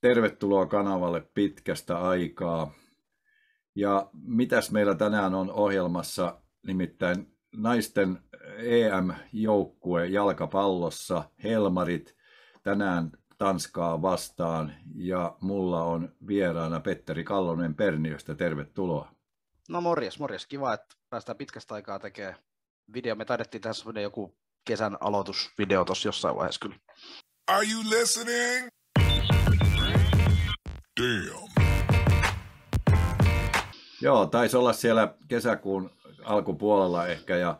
Tervetuloa kanavalle pitkästä aikaa. Ja mitäs meillä tänään on ohjelmassa, nimittäin naisten EM-joukkue jalkapallossa, Helmarit, tänään Tanskaa vastaan ja mulla on vieraana Petteri Kallonen Perniöstä. Tervetuloa. No morjes, morjes. Kiva, että päästään pitkästä aikaa tekemään video. Me taidettiin tässä joku kesän aloitusvideo tuossa jossain vaiheessa kyllä. Are you listening? Joo, taisi olla siellä kesäkuun alkupuolella ehkä ja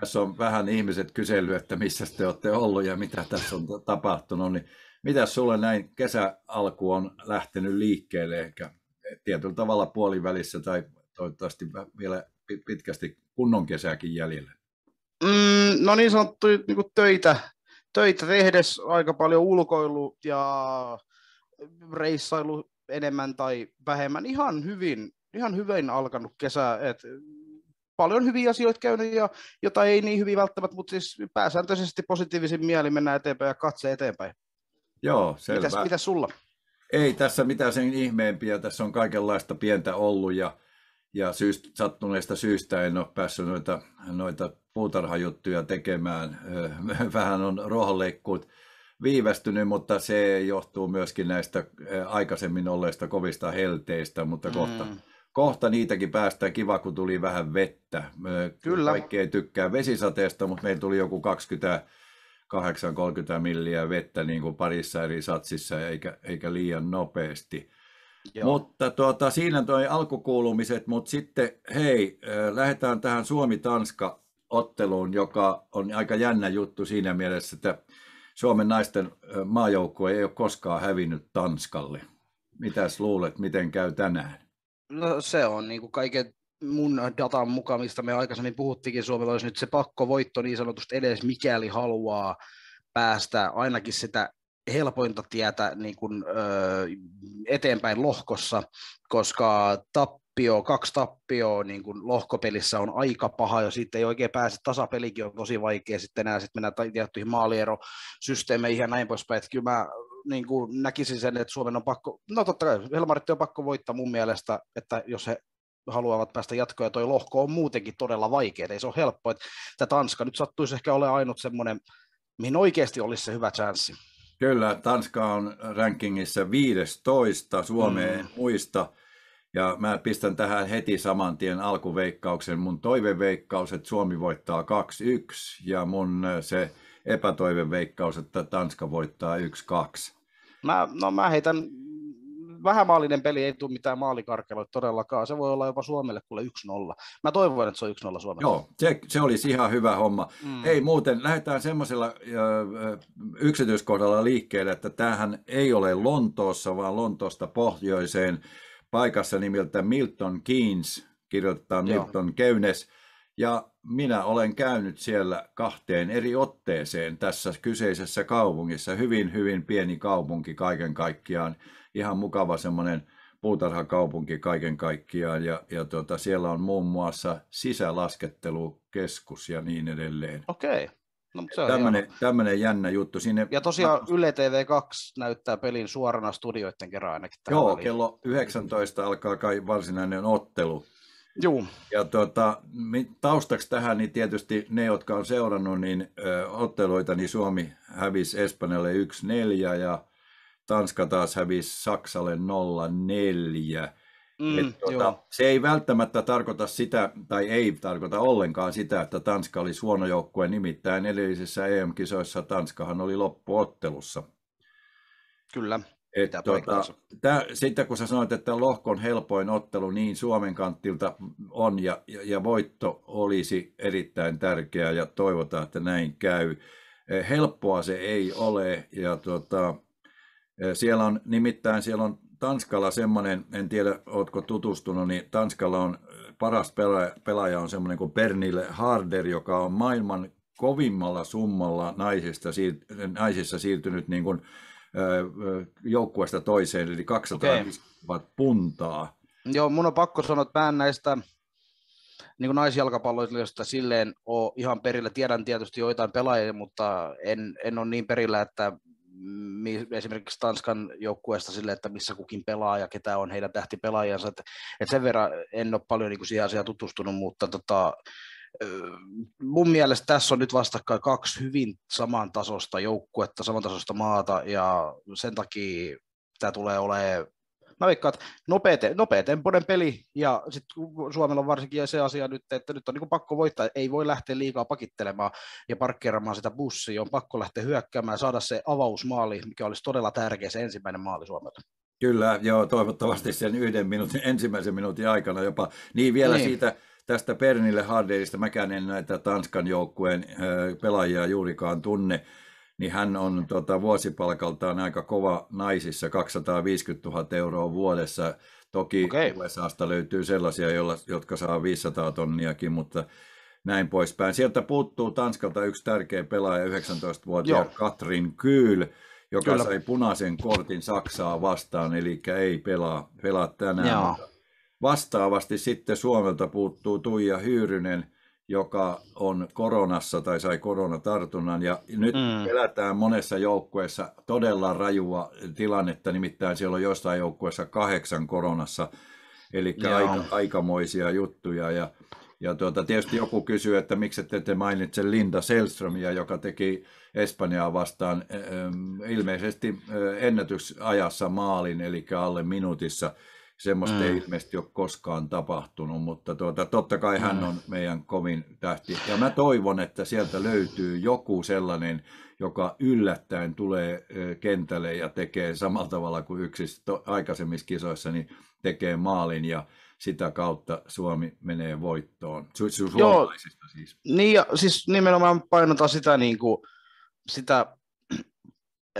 tässä on vähän ihmiset kysely, että missä te olette ollut ja mitä tässä on tapahtunut, niin mitä sulle näin kesä alku on lähtenyt liikkeelle ehkä eh, tietyllä tavalla puolivälissä tai toivottavasti vielä pitkästi kunnon kesääkin jäljellä? Mm, no niin sanottu niin töitä, töitä tehdessä aika paljon ulkoilu ja reissailu enemmän tai vähemmän ihan hyvin, ihan hyvin alkanut kesä. Et paljon hyviä asioita käynyt ja jota ei niin hyvin välttämättä, mutta siis pääsääntöisesti positiivisin mieli mennään eteenpäin ja katse eteenpäin. Joo, selvä. Mitäs, mitäs sulla? Ei tässä mitään sen ihmeempiä. Tässä on kaikenlaista pientä ollut ja, ja syystä, sattuneesta syystä en ole päässyt noita, noita puutarhajuttuja tekemään. Vähän on rohonleikkuut viivästynyt, mutta se johtuu myöskin näistä eh, aikaisemmin olleista kovista helteistä, mutta mm. kohta, kohta niitäkin päästään. Kiva, kun tuli vähän vettä. Eh, Kyllä. Kaikki ei tykkää vesisateesta, mutta meillä tuli joku 20 8-30 milliä vettä niin kuin parissa eri satsissa eikä, eikä liian nopeasti. Joo. Mutta tuota, siinä toi alkukuulumiset, mutta sitten hei, eh, lähdetään tähän Suomi-Tanska-otteluun, joka on aika jännä juttu siinä mielessä, että Suomen naisten maajoukkue ei ole koskaan hävinnyt Tanskalle. Mitäs luulet, miten käy tänään? No se on niin kuin kaiken mun datan mukaan, mistä me aikaisemmin puhuttikin, Suomella olisi nyt se pakkovoitto niin sanotusti edes, mikäli haluaa päästä ainakin sitä helpointa tietä niin kuin, ö, eteenpäin lohkossa, koska tap, tappioa, kaksi tappioa niin kuin lohkopelissä on aika paha, ja sitten ei oikein pääse, tasapelikin on tosi vaikea sitten enää, sitten mennään tiettyihin maalierosysteemeihin ja näin poispäin, että kyllä mä niin kuin näkisin sen, että Suomen on pakko, no totta kai, Helmarit on pakko voittaa mun mielestä, että jos he haluavat päästä jatkoon, ja toi lohko on muutenkin todella vaikea, ei se ole helppoa, että Tanska nyt sattuisi ehkä ole ainut semmoinen, mihin oikeasti olisi se hyvä chanssi. Kyllä, Tanska on rankingissa 15 Suomeen mm. muista ja mä pistän tähän heti saman tien alkuveikkauksen. Mun toiveveikkaus, että Suomi voittaa 2-1 ja mun äh, se epätoiveveikkaus, että Tanska voittaa 1-2. Mä, no mä heitän vähämaallinen peli ei tule mitään maalikarkeloita todellakaan. Se voi olla jopa Suomelle kuule 1-0. Mä toivon, että se on 1-0 Suomelle. Joo, se, se olisi ihan hyvä homma. Mm. Ei muuten, lähdetään semmoisella yksityiskohdalla liikkeelle, että tämähän ei ole Lontoossa, vaan Lontoosta pohjoiseen paikassa nimeltä Milton Keynes, kirjoitetaan Milton Joo. Keynes, ja minä olen käynyt siellä kahteen eri otteeseen tässä kyseisessä kaupungissa. Hyvin, hyvin pieni kaupunki kaiken kaikkiaan. Ihan mukava semmoinen puutarhakaupunki kaiken kaikkiaan. Ja, ja tuota, siellä on muun muassa sisälaskettelukeskus ja niin edelleen. Okei. Okay. No, tämmöinen, jännä juttu. Sinne... Ja tosiaan Yle TV2 näyttää pelin suorana studioiden kerran ainakin. Joo, väliin. kello 19 alkaa kai varsinainen ottelu. Joo. Ja tuota, taustaksi tähän, niin tietysti ne, jotka on seurannut niin, ö, otteluita, niin Suomi hävisi Espanjalle 1-4 ja Tanska taas hävisi Saksalle 0-4. Mm, Et, tuota, se ei välttämättä tarkoita sitä, tai ei tarkoita ollenkaan sitä, että Tanska oli huono joukkue. Nimittäin edellisissä EM-kisoissa Tanskahan oli loppuottelussa. Kyllä. Et, tuota, tää, sitten kun sä sanoit, että lohkon helpoin ottelu niin Suomen kantilta on ja, ja, ja voitto olisi erittäin tärkeää ja toivotaan, että näin käy. E, helppoa se ei ole ja tuota, e, siellä on nimittäin siellä on Tanskalla semmoinen, en tiedä, oletko tutustunut, niin Tanskalla on paras pelaaja, pelaaja on semmoinen kuin Bernille Harder, joka on maailman kovimmalla summalla naisista, naisissa siirtynyt niin kuin, joukkueesta toiseen, eli 200 okay. puntaa. Joo, mun on pakko sanoa, että mä en näistä niin naisjalkapalloista silleen ole ihan perillä. Tiedän tietysti joitain pelaajia, mutta en, en ole niin perillä, että esimerkiksi Tanskan joukkueesta sille, että missä kukin pelaa ja ketä on heidän tähtipelaajansa. Et, et sen verran en ole paljon niin kuin siihen asiaan tutustunut, mutta tota, mun mielestä tässä on nyt vastakkain kaksi hyvin samantasosta tasosta joukkuetta, samantasosta tasosta maata ja sen takia tämä tulee olemaan mä veikkaan, että nopea nopeaten peli, ja sitten Suomella on varsinkin se asia nyt, että nyt on niin pakko voittaa, ei voi lähteä liikaa pakittelemaan ja parkkeeramaan sitä bussia, on pakko lähteä hyökkäämään, saada se avausmaali, mikä olisi todella tärkeä se ensimmäinen maali Suomelta. Kyllä, joo, toivottavasti sen yhden minuutin, ensimmäisen minuutin aikana jopa. Niin vielä niin. siitä tästä Pernille Harderista, mäkään en näitä Tanskan joukkueen pelaajia juurikaan tunne niin hän on tota, vuosipalkaltaan aika kova naisissa, 250 000 euroa vuodessa. Toki okay. USAsta löytyy sellaisia, jolla, jotka saa 500 tonniakin, mutta näin poispäin. Sieltä puuttuu Tanskalta yksi tärkeä pelaaja, 19-vuotias Katrin Kyl, joka Kyllä. sai punaisen kortin Saksaa vastaan, eli ei pelaa, pelaa tänään. Joo. Vastaavasti sitten Suomelta puuttuu Tuija Hyyrynen, joka on koronassa tai sai koronatartunnan. Ja nyt mm. elätään monessa joukkueessa todella rajua tilannetta, nimittäin siellä on jostain joukkueessa kahdeksan koronassa, eli aika, aikamoisia juttuja. Ja, ja tuota, tietysti joku kysyy, että miksi ette te mainitse Linda Selströmiä, joka teki Espanjaa vastaan eh, ilmeisesti eh, ennätysajassa maalin, eli alle minuutissa. Semmoista mm. ei ilmeisesti ole koskaan tapahtunut, mutta tuota, totta kai hän mm. on meidän kovin tähti. Ja mä toivon, että sieltä löytyy joku sellainen, joka yllättäen tulee kentälle ja tekee samalla tavalla kuin yksi aikaisemmissa kisoissa, niin tekee maalin ja sitä kautta Suomi menee voittoon. Su- su- Joo, siis. Niin ja siis nimenomaan painotan sitä, niin kuin, sitä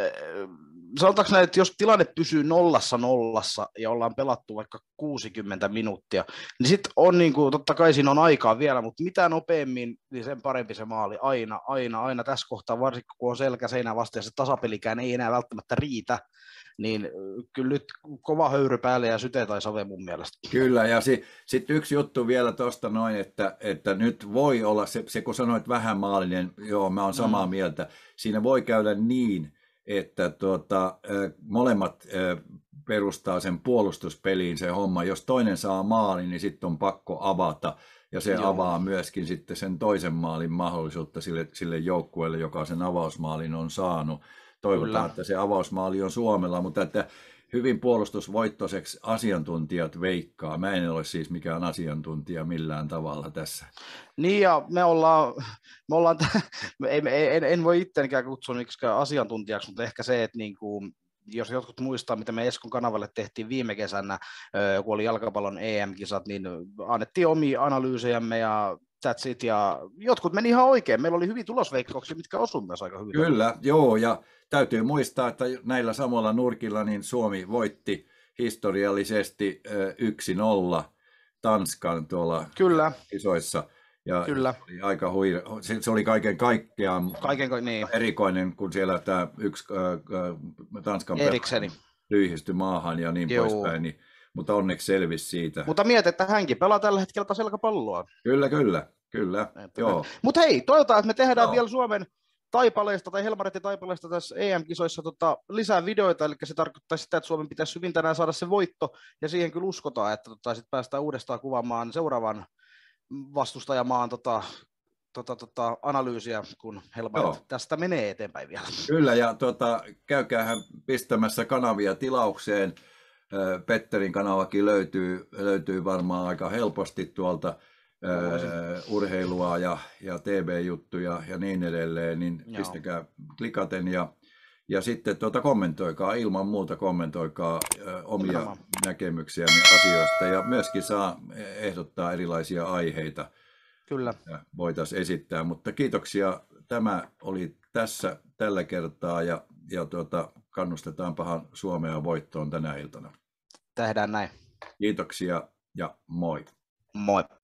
sanotaanko näin, että jos tilanne pysyy nollassa nollassa ja ollaan pelattu vaikka 60 minuuttia, niin sitten on niin kuin, totta kai siinä on aikaa vielä, mutta mitä nopeammin, niin sen parempi se maali aina, aina, aina tässä kohtaa, varsinkin kun on selkä seinä vasten ja se tasapelikään ei enää välttämättä riitä, niin äh, kyllä nyt kova höyry päälle ja syte tai save mun mielestä. Kyllä, ja si, sitten yksi juttu vielä tuosta noin, että, että nyt voi olla, se, se kun sanoit vähän maalinen, niin joo mä oon samaa mm. mieltä, siinä voi käydä niin, että tuota, molemmat perustaa sen puolustuspeliin se homma. Jos toinen saa maalin, niin sitten on pakko avata. Ja se Joo. avaa myöskin sitten sen toisen maalin mahdollisuutta sille, sille joukkueelle, joka sen avausmaalin on saanut. Toivotaan, Kyllä. että se avausmaali on Suomella, mutta että hyvin puolustusvoittoiseksi asiantuntijat veikkaa. Mä en ole siis mikään asiantuntija millään tavalla tässä. Niin ja me ollaan, me ollaan en, en, voi itseänikään kutsua asiantuntijaksi, mutta ehkä se, että niin kuin jos jotkut muistaa, mitä me Eskon kanavalle tehtiin viime kesänä, kun oli jalkapallon EM-kisat, niin annettiin omia analyysejämme ja it. ja jotkut meni ihan oikein. Meillä oli hyvin tulosveikkauksia, mitkä osui myös aika hyvin. Kyllä, joo ja täytyy muistaa, että näillä samalla nurkilla niin Suomi voitti historiallisesti 1-0 Tanskan tuolla Kyllä. isoissa. Ja Kyllä. Se oli aika huir... se oli kaiken kaikkiaan kaiken, ka- niin. erikoinen, kun siellä tämä yksi äh, Tanskan Erikseni. lyihistyi maahan ja niin Juu. poispäin. Niin mutta onneksi selvisi siitä. Mutta mietit, että hänkin pelaa tällä hetkellä selkäpalloa. Kyllä, kyllä. Kyllä, että joo. Mutta hei, toivotaan, että me tehdään joo. vielä Suomen taipaleista tai Helmaretti taipaleista tässä EM-kisoissa tota, lisää videoita, eli se tarkoittaa sitä, että Suomen pitäisi hyvin tänään saada se voitto, ja siihen kyllä uskotaan, että tota, sitten päästään uudestaan kuvaamaan seuraavan vastustajamaan tota, tota, tota, analyysiä, kun Helmaret tästä menee eteenpäin vielä. Kyllä, ja tota, käykäähän pistämässä kanavia tilaukseen. Petterin kanavakin löytyy, löytyy varmaan aika helposti tuolta Öö, urheilua ja, ja TV-juttuja ja niin edelleen, niin Joo. pistäkää klikaten ja, ja sitten tuota, kommentoikaa, ilman muuta kommentoikaa öö, omia Nimenomaan. näkemyksiä asioista ja myöskin saa ehdottaa erilaisia aiheita. Kyllä. Voitaisiin esittää, mutta kiitoksia. Tämä oli tässä tällä kertaa ja, ja tuota, kannustetaan pahan Suomea voittoon tänä iltana. Tehdään näin. Kiitoksia ja moi. Moi.